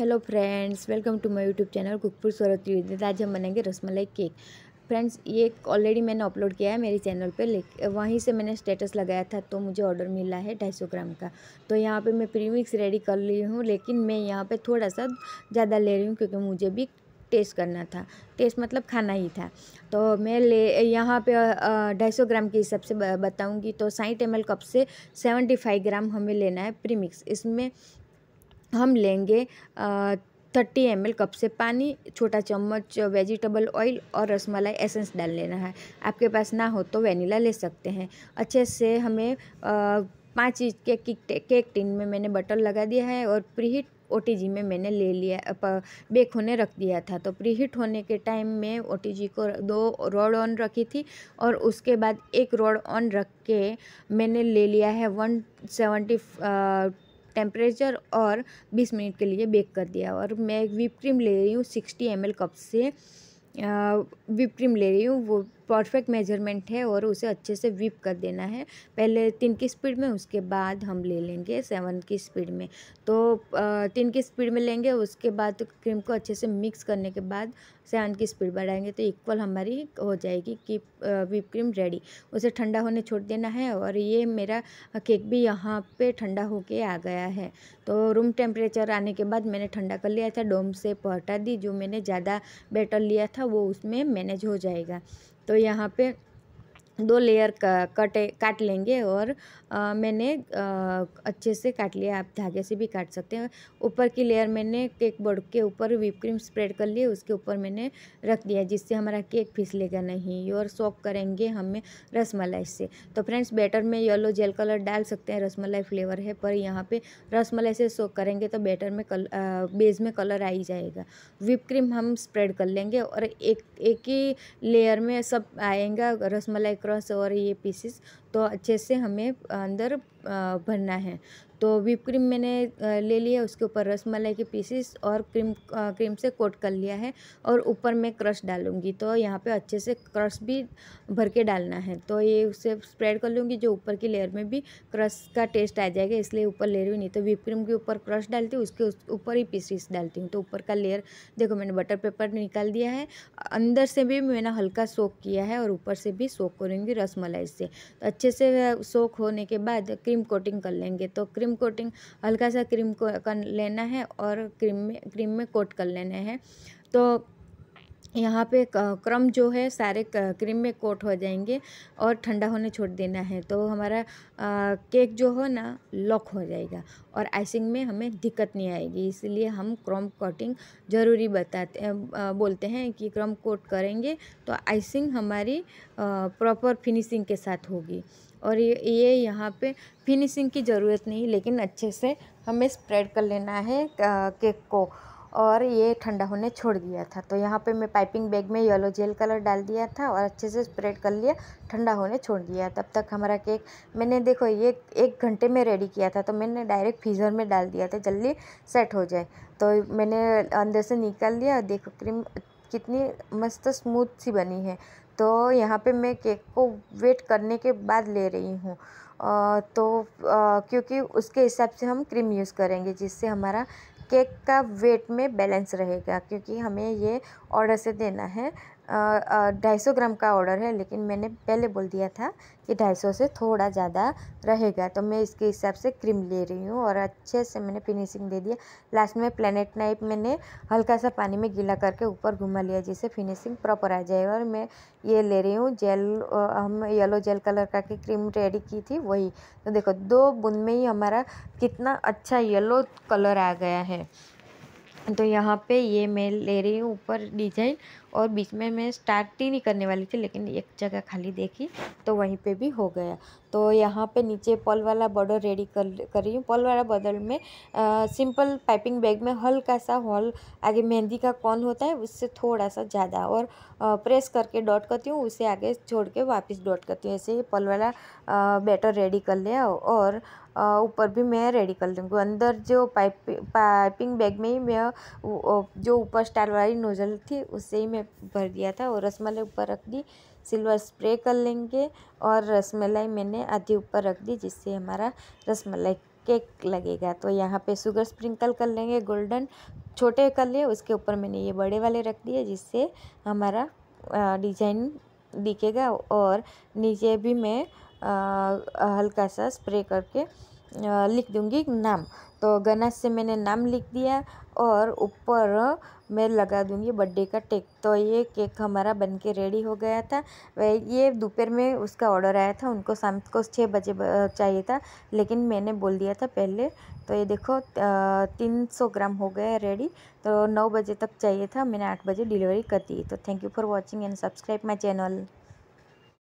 hello friends welcome to my YouTube channel कुकपुर सूरत विदित आज हम बनाएंगे रसमलाई केक फ्रेंड्स ये ऑलरेडी मैंने अपलोड किया है मेरे चैनल पे ले वहीं से मैंने स्टेटस लगाया था तो मुझे ऑर्डर मिला है ढाई सौ ग्राम का तो यहाँ पे मैं प्रीमिक्स रेडी कर ली हूँ लेकिन मैं यहाँ पर थोड़ा सा ज़्यादा ले रही हूँ क्योंकि मुझे भी टेस्ट करना था टेस्ट मतलब खाना ही था तो मैं ले यहाँ पे ढाई सौ ग्राम के हिसाब से बताऊँगी तो साइट एम कप से सेवेंटी फाइव ग्राम हमें लेना है प्रीमिक्स इसमें हम लेंगे थर्टी एम एल कप से पानी छोटा चम्मच वेजिटेबल ऑयल और रसमलाई एसेंस डाल लेना है आपके पास ना हो तो वेनिला ले सकते हैं अच्छे से हमें पाँच इंच के केक टिन में मैंने बटर लगा दिया है और प्रीहीट ओ में मैंने ले लिया बेक होने रख दिया था तो प्रीहीट होने के टाइम में ओ को दो रोड ऑन रखी थी और उसके बाद एक रोड ऑन रख के मैंने ले लिया है वन सेवेंटी टेम्परेचर और बीस मिनट के लिए बेक कर दिया और मैं विप क्रीम ले रही हूँ सिक्सटी एम एल कप से विप क्रीम ले रही हूँ वो परफेक्ट मेजरमेंट है और उसे अच्छे से व्हीप कर देना है पहले तीन की स्पीड में उसके बाद हम ले लेंगे सेवन की स्पीड में तो तीन की स्पीड में लेंगे उसके बाद क्रीम को अच्छे से मिक्स करने के बाद सेवन की स्पीड बढ़ाएंगे तो इक्वल हमारी हो जाएगी कि व्हीप क्रीम रेडी उसे ठंडा होने छोड़ देना है और ये मेरा केक भी यहाँ पर ठंडा होके आ गया है तो रूम टेम्परेचर आने के बाद मैंने ठंडा कर लिया था डोम से पहटा दी जो मैंने ज़्यादा बैटर लिया था वो उसमें मैनेज हो जाएगा तो यहाँ पे दो लेयर कटे काट लेंगे और आ, मैंने आ, अच्छे से काट लिया आप धागे से भी काट सकते हैं ऊपर की लेयर मैंने केक बोर्ड के ऊपर व्हीप क्रीम स्प्रेड कर लिए उसके ऊपर मैंने रख दिया जिससे हमारा केक फिसलेगा नहीं और सॉक करेंगे हमें रसमलाई से तो फ्रेंड्स बैटर में येलो जेल कलर डाल सकते हैं रसमलाई फ्लेवर है पर यहाँ पर रसमलाई से सॉक करेंगे तो बैटर में कल आ, में कलर आ ही जाएगा व्हीप क्रीम हम स्प्रेड कर लेंगे और एक एक ही लेयर में सब आएगा रसमलाई क्रॉस और ये पीसेस तो अच्छे से हमें अंदर भरना है तो व्हीप क्रीम मैंने ले लिया उसके ऊपर रस मलाई के पीसेस और क्रीम क्रीम से कोट कर लिया है और ऊपर मैं क्रश डालूँगी तो यहाँ पे अच्छे से क्रश भी भर के डालना है तो ये उसे स्प्रेड कर लूँगी जो ऊपर की लेयर में भी क्रश का टेस्ट आ जाएगा इसलिए ऊपर लेयर भी नहीं तो व्हीप क्रीम के ऊपर क्रश डालती हूँ उसके ऊपर ही पीसीस डालती हूँ तो ऊपर का लेयर देखो मैंने बटर पेपर निकाल दिया है अंदर से भी मैंने हल्का सोख किया है और ऊपर से भी सोख करूँगी रस मलाई से तो अच्छे से सोख होने के बाद क्रीम कोटिंग कर लेंगे तो क्रीम क्रीम कोटिंग हल्का सा क्रीम को कर लेना है और क्रीम में क्रीम में कोट कर लेना है तो यहाँ पे क्रम जो है सारे क्रीम में कोट हो जाएंगे और ठंडा होने छोड़ देना है तो हमारा केक जो हो ना लॉक हो जाएगा और आइसिंग में हमें दिक्कत नहीं आएगी इसलिए हम क्रम कोटिंग ज़रूरी बताते बोलते हैं कि क्रम कोट करेंगे तो आइसिंग हमारी प्रॉपर फिनिशिंग के साथ होगी और ये ये यहाँ पे फिनिशिंग की ज़रूरत नहीं लेकिन अच्छे से हमें स्प्रेड कर लेना है केक को और ये ठंडा होने छोड़ दिया था तो यहाँ पे मैं पाइपिंग बैग में येलो जेल कलर डाल दिया था और अच्छे से स्प्रेड कर लिया ठंडा होने छोड़ दिया तब तक हमारा केक मैंने देखो ये एक घंटे में रेडी किया था तो मैंने डायरेक्ट फ्रीज़र में डाल दिया था जल्दी सेट हो जाए तो मैंने अंदर से निकाल लिया देखो क्रीम कितनी मस्त स्मूथ सी बनी है तो यहाँ पे मैं केक को वेट करने के बाद ले रही हूँ तो क्योंकि उसके हिसाब से हम क्रीम यूज़ करेंगे जिससे हमारा केक का वेट में बैलेंस रहेगा क्योंकि हमें ये ऑर्डर से देना है ढाई सौ ग्राम का ऑर्डर है लेकिन मैंने पहले बोल दिया था कि ढाई सौ से थोड़ा ज़्यादा रहेगा तो मैं इसके हिसाब से क्रीम ले रही हूँ और अच्छे से मैंने फिनिशिंग दे दिया लास्ट में प्लेनेट नाइफ मैंने हल्का सा पानी में गीला करके ऊपर घुमा लिया जिससे फिनिशिंग प्रॉपर आ जाए और मैं ये ले रही हूँ जेल हम येलो जेल कलर का की क्रीम रेडी की थी वही तो देखो दो बूंद में ही हमारा कितना अच्छा येलो कलर आ गया है तो यहाँ पे ये मैं ले रही हूँ ऊपर डिजाइन और बीच में मैं स्टार्ट ही नहीं करने वाली थी लेकिन एक जगह खाली देखी तो वहीं पे भी हो गया तो यहाँ पे नीचे पल वाला बॉर्डर रेडी कर कर रही हूँ पल वाला बॉर्डर में आ, सिंपल पाइपिंग बैग में हल्का सा हॉल आगे मेहंदी का कौन होता है उससे थोड़ा सा ज़्यादा और आ, प्रेस करके डॉट करती हूँ उसे आगे छोड़ के वापस डॉट करती हूँ ऐसे ही पल वाला बैटर रेडी कर लिया और ऊपर भी मैं रेडी कर लूँगी अंदर जो पाइप पाइपिंग बैग में ही मैं जो ऊपर स्टार वाली नोजल थी उससे ही मैं में भर दिया था और रसमलाई ऊपर रख दी सिल्वर स्प्रे कर लेंगे और रसमलाई मैंने आधी ऊपर रख दी जिससे हमारा रसमलाई केक लगेगा तो यहाँ पे शुगर स्प्रिंकल कर लेंगे गोल्डन छोटे कर लिए उसके ऊपर मैंने ये बड़े वाले रख दिए जिससे हमारा डिजाइन दिखेगा और नीचे भी मैं हल्का सा स्प्रे करके लिख दूँगी नाम तो गणेश से मैंने नाम लिख दिया और ऊपर मैं लगा दूँगी बर्थडे का टेक तो ये केक हमारा बन के रेडी हो गया था ये दोपहर में उसका ऑर्डर आया था उनको शाम को छः बजे चाहिए था लेकिन मैंने बोल दिया था पहले तो ये देखो तीन सौ ग्राम हो गया रेडी तो नौ बजे तक चाहिए था मैंने आठ बजे डिलीवरी कर दी तो thank you for watching and subscribe my channel